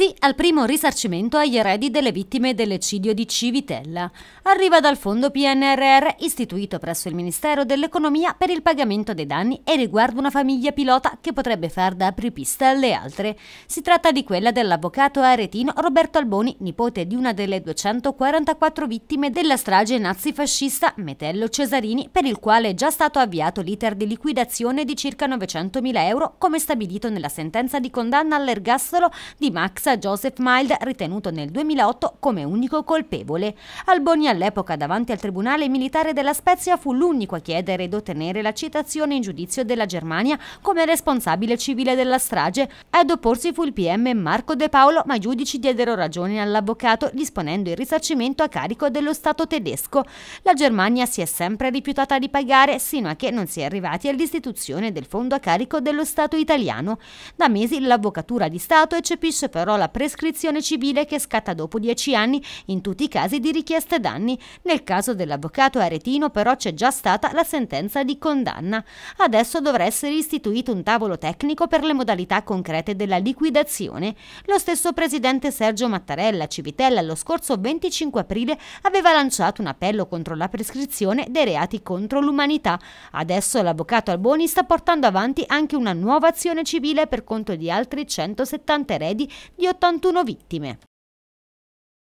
Sì al primo risarcimento agli eredi delle vittime dell'eccidio di Civitella. Arriva dal fondo PNRR istituito presso il Ministero dell'Economia per il pagamento dei danni e riguarda una famiglia pilota che potrebbe far da apripista alle altre. Si tratta di quella dell'avvocato aretino Roberto Alboni, nipote di una delle 244 vittime della strage nazifascista Metello Cesarini, per il quale è già stato avviato l'iter di liquidazione di circa 900.000 euro, come stabilito nella sentenza di condanna all'ergastolo di Max Joseph Mild, ritenuto nel 2008 come unico colpevole. Alboni all'epoca davanti al Tribunale Militare della Spezia fu l'unico a chiedere ed ottenere la citazione in giudizio della Germania come responsabile civile della strage. Ad opporsi fu il PM Marco De Paolo, ma i giudici diedero ragione all'avvocato disponendo il risarcimento a carico dello Stato tedesco. La Germania si è sempre rifiutata di pagare sino a che non si è arrivati all'istituzione del fondo a carico dello Stato italiano. Da mesi l'avvocatura di Stato eccepisce però la prescrizione civile che scatta dopo dieci anni in tutti i casi di richieste danni. Nel caso dell'avvocato aretino però c'è già stata la sentenza di condanna. Adesso dovrà essere istituito un tavolo tecnico per le modalità concrete della liquidazione. Lo stesso presidente Sergio Mattarella Civitella lo scorso 25 aprile aveva lanciato un appello contro la prescrizione dei reati contro l'umanità. Adesso l'avvocato Alboni sta portando avanti anche una nuova azione civile per conto di altri 170 eredi di 81 vittime.